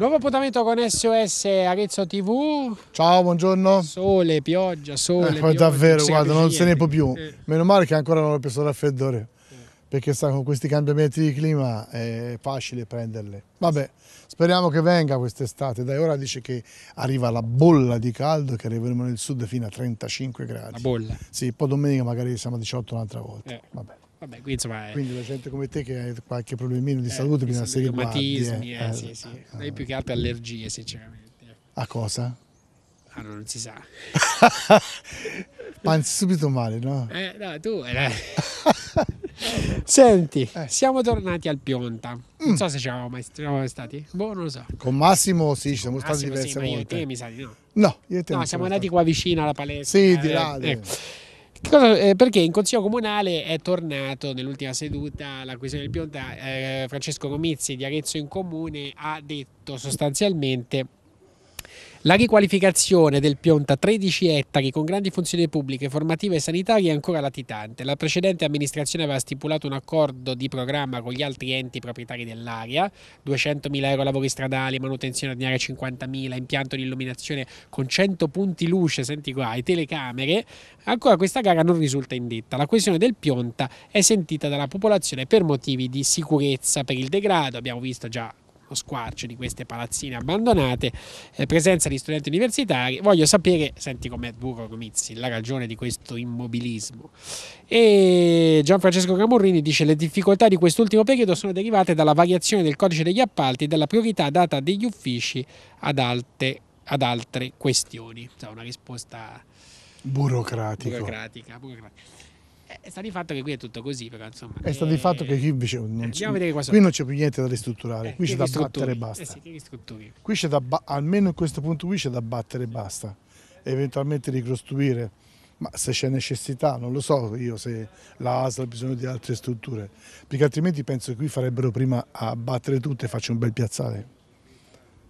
Nuovo appuntamento con SOS Arezzo TV. Ciao, buongiorno. Sole, pioggia, sole. Eh, pioggia, davvero, non guarda, non se ne può più. Eh. Meno male che ancora non ho preso il raffreddore. Eh. Perché sta con questi cambiamenti di clima è facile prenderle. Vabbè, speriamo che venga quest'estate. Dai, ora dice che arriva la bolla di caldo che arriveremo nel sud fino a 35 gradi. La bolla. Sì, poi domenica magari siamo a 18 un'altra volta. Eh. Vabbè vabbè, qui insomma... È... Quindi la gente come te che ha qualche problemino di eh, salute bisogna essere reumatismi, eh, eh, sì, sì. Eh, Noi eh. più che altro allergie, sinceramente. Ecco. A cosa? Ah, no, non si sa. Anzi, subito male, no? Eh, no, tu... Eh. Senti, eh. siamo tornati al Pionta. Non mm. so se ci eravamo mai, stati. Boh, non lo so. Con Massimo sì, ci siamo Con stati Massimo, diverse sì, volte. Io e te mi sa di no. No, io e te No, siamo andati qua vicino alla palestra. Sì, di eh, là. Ecco. Cosa, eh, perché in Consiglio Comunale è tornato nell'ultima seduta la questione del Pionta, eh, Francesco Comizzi di Arezzo in Comune ha detto sostanzialmente la riqualificazione del Pionta 13 ettari con grandi funzioni pubbliche, formative e sanitarie è ancora latitante. La precedente amministrazione aveva stipulato un accordo di programma con gli altri enti proprietari dell'area, 200.000 euro lavori stradali, manutenzione ordinaria 50.000, impianto di illuminazione con 100 punti luce, senti qua, e telecamere. Ancora questa gara non risulta indetta. La questione del Pionta è sentita dalla popolazione per motivi di sicurezza per il degrado, abbiamo visto già lo squarcio di queste palazzine abbandonate, eh, presenza di studenti universitari. Voglio sapere, senti com'è Burro Comizzi, la ragione di questo immobilismo. E Gianfrancesco Camorrini dice le difficoltà di quest'ultimo periodo sono derivate dalla variazione del codice degli appalti e dalla priorità data degli uffici ad, alte, ad altre questioni. Cioè una risposta burocratica. burocratica, burocratica. È eh, eh, stato di fatto che qui è tutto così, però insomma. È stato di eh, fatto che qui invece non c'è, qui non c'è più niente da ristrutturare, eh, qui c'è da battere e basta. Eh sì, qui c'è da ba- almeno in questo punto qui c'è da battere e basta. Eventualmente ricostruire, ma se c'è necessità, non lo so io se la ASL ha bisogno di altre strutture, perché altrimenti penso che qui farebbero prima a battere tutte e faccio un bel piazzale.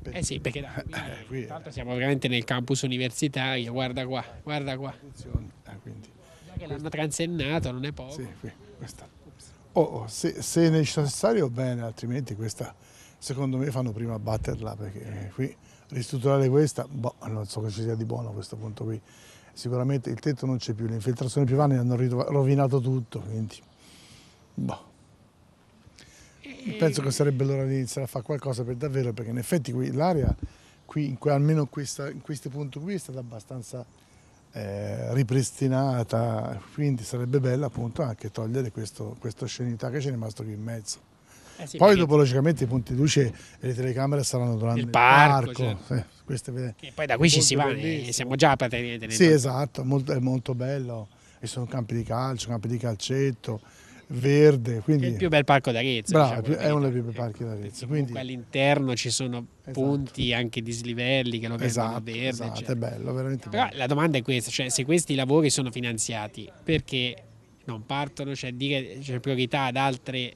Eh sì, perché da, qui, tra l'altro siamo veramente nel campus universitario, guarda qua, guarda qua. Funziona. Perché l'hanno transennato, non è poco. Sì, oh, oh, se, se necessario bene, altrimenti questa secondo me fanno prima batterla perché eh, qui ristrutturare questa, boh, non so che ci sia di buono a questo punto qui. Sicuramente il tetto non c'è più, le infiltrazioni più vane hanno rovinato tutto, quindi boh. Eh, Penso eh. che sarebbe l'ora di iniziare a fare qualcosa per davvero, perché in effetti qui l'area, qui, almeno questa, in questo punto qui, è stata abbastanza eh, ripristinata, quindi sarebbe bello appunto anche togliere questo, questa oscenità che c'è rimasto qui in mezzo. Eh sì, poi dopo logicamente i punti luce e le telecamere saranno durante il, parco, parco certo. eh, è, poi da qui ci si va eh, e siamo già a Patria sì esatto molto, è molto bello ci sono campi di calcio campi di calcetto verde. Quindi... È il più bel parco d'Arezzo. Bravo, diciamo, è uno dei più bei parchi d'Arezzo. Quindi... all'interno ci sono esatto. punti, anche dislivelli che lo esatto, verde. Esatto, cioè. è bello, veramente Però bello. la domanda è questa, cioè se questi lavori sono finanziati, perché non partono, cioè dire c'è cioè, priorità ad altre eh,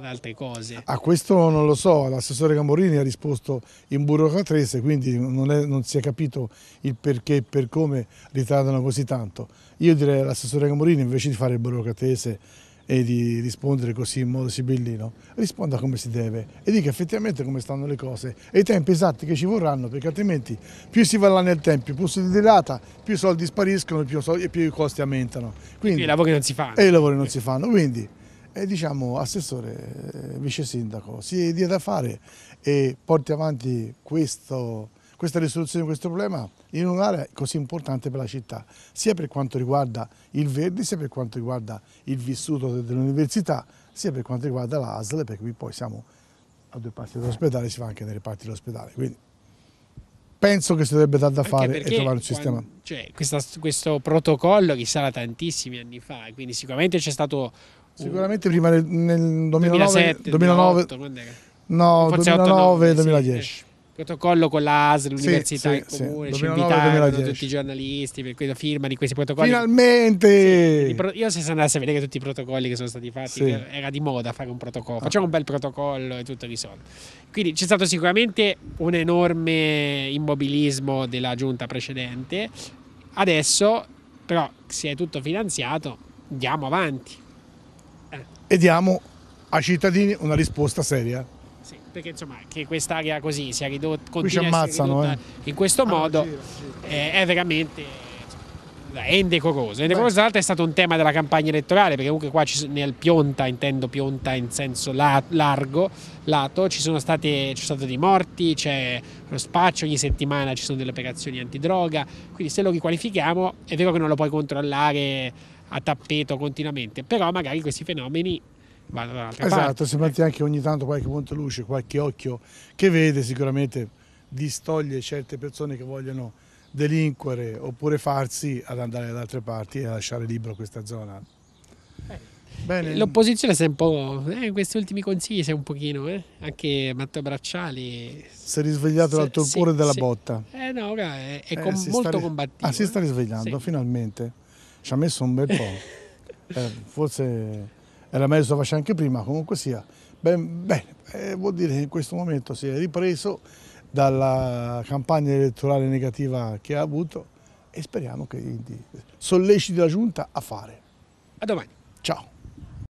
altre cose. A questo non lo so, l'assessore Gamborini ha risposto in burocratese, quindi non, è, non, si è capito il perché e per come ritardano così tanto. Io direi all'assessore Gamborini invece di fare il burocratese e di rispondere così in modo sibillino, risponda come si deve e dica effettivamente come stanno le cose e i tempi esatti che ci vorranno perché altrimenti più si va là nel tempo, più si dilata, più i soldi spariscono più soldi, e più i costi aumentano. Quindi, e i lavori non si fanno. E i lavori non si fanno, quindi eh, diciamo assessore, eh, vice sindaco, si dia da fare e porti avanti questo questa risoluzione di questo problema in un'area così importante per la città, sia per quanto riguarda il Verdi, sia per quanto riguarda il vissuto dell'università, sia per quanto riguarda l'ASL, perché qui poi siamo a due parti dell'ospedale, si va anche nelle parti dell'ospedale. Quindi penso che si dovrebbe dare da fare e trovare un sistema. Quando, cioè, questa, questo protocollo chissà da tantissimi anni fa, quindi sicuramente c'è stato... Sicuramente prima nel 2009, 2007, 2009 2008, no, 2009 2010 protocollo con l'ASL, l'università, sì, sì, il comune, sì. ci invitavano tutti i giornalisti per cui la firma di questi protocolli. Finalmente! Sì, io se si andasse a vedere tutti i protocolli che sono stati fatti, era di moda fare un protocollo, ah. facciamo un bel protocollo e tutto risolto. Quindi c'è stato sicuramente un enorme immobilismo della giunta precedente, adesso però se è tutto finanziato andiamo avanti. Eh. E diamo ai cittadini una risposta seria perché insomma che quest'area così sia ridotta, continua ammazzano, ridotta eh. in questo ah, modo gira, Eh, è veramente insomma, è indecoroso. Indecoroso tra l'altro è stato un tema della campagna elettorale perché comunque qua ci, nel Pionta, intendo Pionta in senso la, largo, lato, ci sono stati dei morti, c'è lo spaccio, ogni settimana ci sono delle operazioni antidroga, quindi se lo riqualifichiamo è vero che non lo puoi controllare a tappeto continuamente, però magari questi fenomeni va dall'altra esatto, parte. se metti anche ogni tanto qualche punto luce, qualche occhio che vede, sicuramente distoglie certe persone che vogliono delinquere oppure farsi ad andare da altre parti e lasciare libero questa zona. Eh, l'opposizione si è un po'. Eh, questi ultimi consigli si è un pochino, eh? Anche Matteo Bracciali. Si è risvegliato dal torpore sì, della sì. botta. Eh no, è, è eh, molto sta, combattivo. Ah, si sta eh. risvegliando, sì. finalmente. Eh, ci ha messo un bel po'. forse era meglio lo faceva anche prima, comunque sia. Ben, bene, eh, vuol dire che in questo momento si è ripreso dalla campagna elettorale negativa che ha avuto e speriamo che solleciti la Giunta a fare. A domani. Ciao.